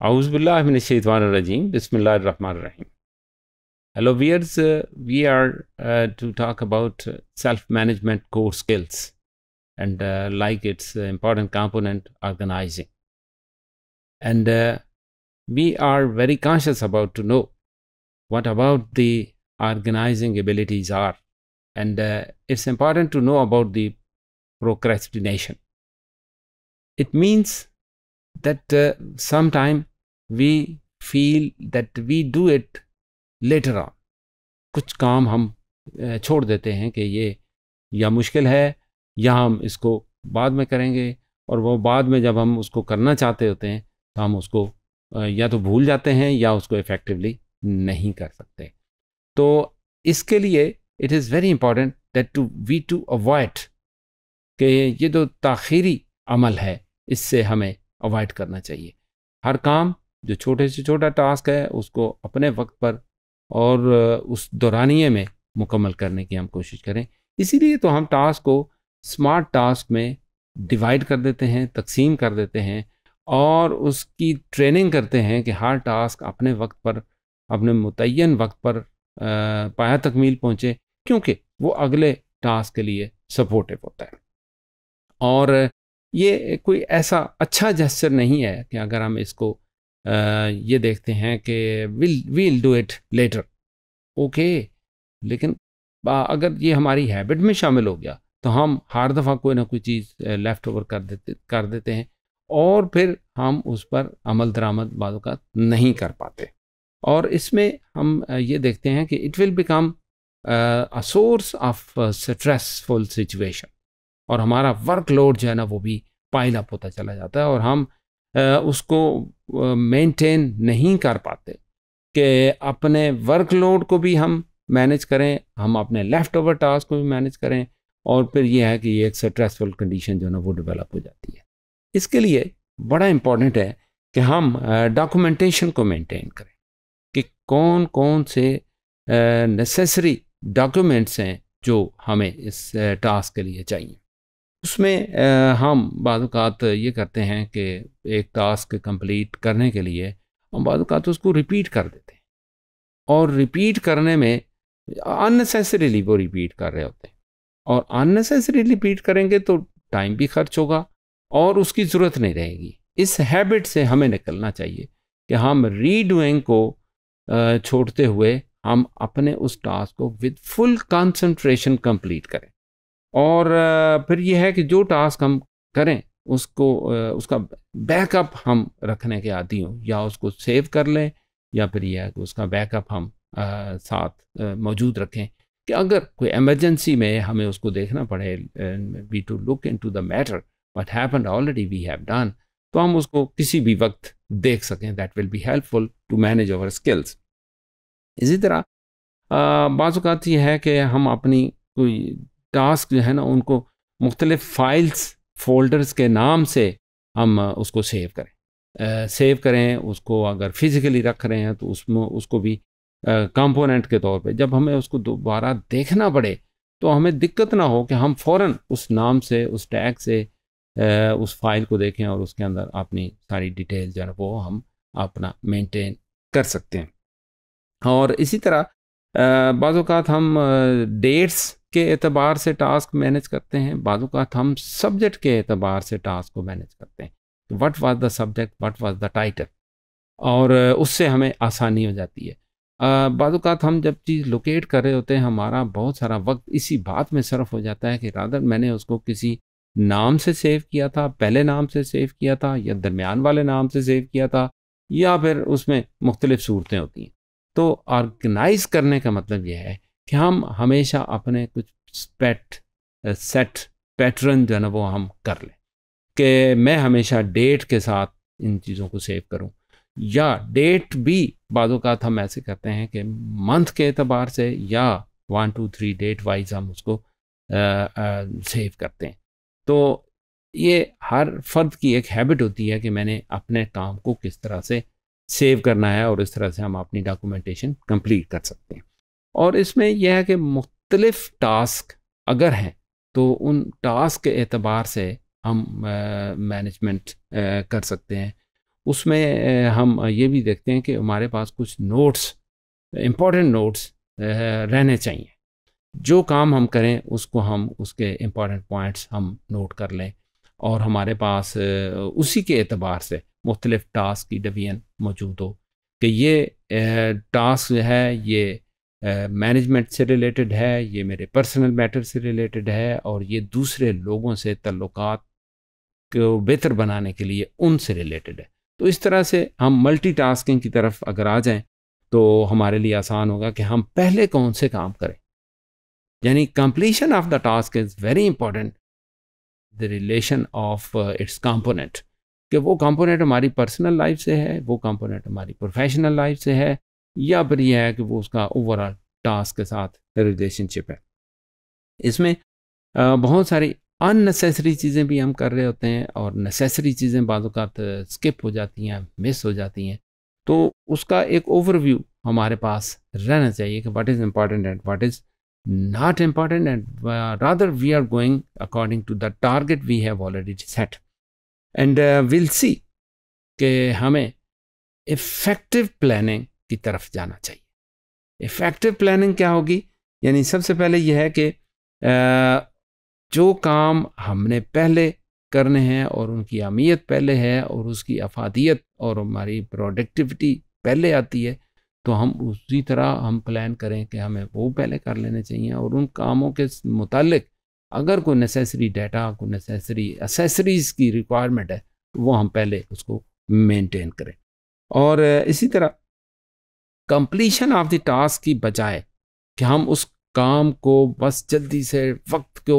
Auzubillah Bismillah Rahman Rahim. Hello, viewers. Uh, we are uh, to talk about uh, self management core skills and uh, like its uh, important component, organizing. And uh, we are very conscious about to know what about the organizing abilities are. And it's important to know about the procrastination. It means that uh, sometime we feel that we do it later on कुछ काम हम छोड़ देते हैं कि ये या मुश्किल है या हम इसको बाद में करेंगे और वो बाद में जब हम उसको करना चाहते होते हैं तो हम उसको या तो भूल जाते हैं या उसको इफ़ेक्टिवली नहीं कर सकते तो इसके लिए it is very important that to we to avoid कि ये जो तखीरी अमल है इससे हमें अवॉइड करना चाहिए हर काम जो छोटे से छोटा टास्क है उसको अपने वक्त पर और उस दौरानिए में मुकम्मल करने की हम कोशिश करें इसीलिए तो हम टास्क को स्मार्ट टास्क में डिवाइड कर देते हैं तकसीम कर देते हैं और उसकी ट्रेनिंग करते हैं कि हर टास्क अपने वक्त पर अपने मुतन वक्त पर पाया तकमील पहुँचे क्योंकि वो अगले टास्क के लिए सपोर्टिव होता है और ये कोई ऐसा अच्छा जेस्चर नहीं है कि अगर हम इसको आ, ये देखते हैं कि will will do it later okay लेकिन अगर ये हमारी हैबिट में शामिल हो गया तो हम हर दफ़ा कोई ना कोई चीज़ लेफ़्ट ओवर कर देते कर देते हैं और फिर हम उस पर अमल दरामद बातों का नहीं कर पाते और इसमें हम ये देखते हैं कि it will become a source of stressful situation और हमारा वर्कलोड जो है ना वो भी पाइल अप होता चला जाता है और हम उसको मेंटेन नहीं कर पाते कि अपने वर्कलोड को भी हम मैनेज करें हम अपने लेफ्ट ओवर टास्क को भी मैनेज करें और फिर यह है कि ये एक स्ट्रेसफुल कंडीशन जो है ना वो डेवलप हो जाती है इसके लिए बड़ा इम्पॉर्टेंट है कि हम डॉक्यूमेंटेशन को मेंटेन करें कि कौन कौन से नेसेसरी डॉक्यूमेंट्स हैं जो हमें इस टास्क के लिए चाहिए उसमें हम बाद ये करते हैं कि एक टास्क कंप्लीट करने के लिए हम बाद उसको रिपीट कर देते हैं और रिपीट करने में अननेसेसरीली वो रिपीट कर रहे होते हैं और अननेसेसरी रिपीट करेंगे तो टाइम भी खर्च होगा और उसकी ज़रूरत नहीं रहेगी इस हैबिट से हमें निकलना चाहिए कि हम रीडूइंग को छोड़ते हुए हम अपने उस टास्क को विद फुल कंसंट्रेशन कंप्लीट करें और फिर यह है कि जो टास्क हम करें उसको उसका बैकअप हम रखने के आदि हों या उसको सेव कर लें या फिर यह है कि उसका बैकअप हम आ, साथ मौजूद रखें कि अगर कोई एमरजेंसी में हमें उसको देखना पड़े we to look into the matter what happen already we have done तो हम उसको किसी भी वक्त देख सकें that will be helpful to manage our skills इसी तरह बाज़ात यह तो है कि हम अपनी कोई टास्क जो है ना उनको मुख्तलिफ फाइल्स फोल्डर्स के नाम से हम उसको सेव करें सेव करें उसको अगर फिज़िकली रख रहे हैं तो उसमें उसको भी कंपोनेंट के तौर पे जब हमें उसको दोबारा देखना पड़े तो हमें दिक्कत ना हो कि हम फ़ौर उस नाम से उस टैग से आ, उस फाइल को देखें और उसके अंदर अपनी सारी डिटेल जो है वो हम अपना मेनटेन कर सकते हैं और इसी तरह बाज़ात हम डेट्स के एतबार से टास्क मैनेज करते हैं का हम सब्जेक्ट के एतबार से टास्क को मैनेज करते हैं तो what was the subject what was the title और उससे हमें आसानी हो जाती है का हम जब चीज़ लोकेट कर रहे होते हैं हमारा बहुत सारा वक्त इसी बात में सर्फ हो जाता है कि रादर मैंने उसको किसी नाम से सेव किया था पहले नाम से सेव किया था या दरमियान वाले नाम से सेव किया था या फिर उसमें मुख्तलिफ सूरतें होती हैं तो ऑर्गेनाइज करने का मतलब यह है कि हम हमेशा अपने कुछ पैट सेट पैटर्न जो है ना वो हम कर लें कि मैं हमेशा डेट के साथ इन चीज़ों को सेव करूं या डेट भी बाज़ों का हम ऐसे करते हैं कि मंथ के अतबार से या one two three date wise हम उसको आ, आ, सेव करते हैं तो ये हर फर्द की एक हैबिट होती है कि मैंने अपने काम को किस तरह से सेव करना है और इस तरह से हम अपनी डॉक्यूमेंटेशन कंप्लीट कर सकते हैं और इसमें यह है कि मुख्तलफ़ टास्क अगर हैं तो उन टास्क के अतबार से हम मैनेजमेंट कर सकते हैं उसमें हम ये भी देखते हैं कि हमारे पास कुछ नोट्स इम्पॉर्टेंट नोट्स रहने चाहिए जो काम हम करें उसको हम उसके इम्पॉर्टेंट पॉइंट्स हम नोट कर लें और हमारे पास उसी के अतबार से मुख्तलिफ़ टास्क की डिवीजन मौजूद हो कि ये टास्क जो है ये मैनेजमेंट से रिलेटेड है ये मेरे पर्सनल मैटर से रिलेटेड है और ये दूसरे लोगों से तल्लुक़ को बेहतर बनाने के लिए उनसे रिलेटेड है तो इस तरह से हम मल्टीटास्किंग की तरफ अगर आ जाएं तो हमारे लिए आसान होगा कि हम पहले कौन से काम करें यानी completion of the task is very important the relation of its component कि वो कंपोनेंट हमारी पर्सनल लाइफ से है वो कंपोनेंट हमारी प्रोफेशनल लाइफ से है या फिर यह है कि वो उसका ओवरऑल टास्क के साथ रिलेशनशिप है इसमें बहुत सारी अननेसेसरी चीज़ें भी हम कर रहे होते हैं और नेसेसरी चीज़ें बाज़ात स्किप हो जाती हैं मिस हो जाती हैं तो उसका एक ओवरव्यू हमारे पास रहना चाहिए कि what is important and what is not important and rather we are going according to the target we have already set and will see के हमें इफेक्टिव प्लानिंग की तरफ जाना चाहिए इफ़ेक्टिव प्लानिंग क्या होगी यानी सबसे पहले यह है कि जो काम हमने पहले करने हैं और उनकी अहमियत पहले है और उसकी अफादियत और हमारी प्रोडक्टिविटी पहले आती है तो हम उसी तरह हम प्लान करें कि हमें वो पहले कर लेने चाहिए और उन कामों के मुतालिक अगर कोई नेसेसरी डाटा कोई नेसेसरी असेसरीज की रिक्वायरमेंट है तो वो हम पहले उसको मेंटेन करें और इसी तरह कंप्लीशन ऑफ द टास्क की बजाय कि हम उस काम को बस जल्दी से वक्त को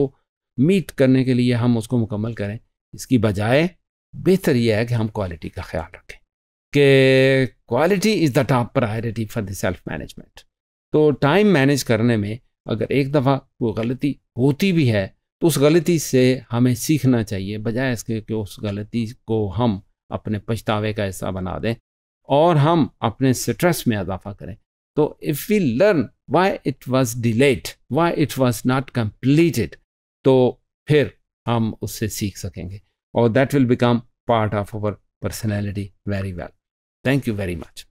मीट करने के लिए हम उसको मुकम्मल करें इसकी बजाय बेहतर यह है कि हम क्वालिटी का ख्याल रखें कि quality is the top priority for the self management तो टाइम मैनेज करने में अगर एक दफ़ा वो गलती होती भी है तो उस गलती से हमें सीखना चाहिए बजाय इसके कि उस गलती को हम अपने पछतावे का हिस्सा बना दें और हम अपने स्ट्रेस में इजाफा करें तो if we learn why it was delayed why it was not completed तो फिर हम उससे सीख सकेंगे और that will become part of our personality very well thank you very much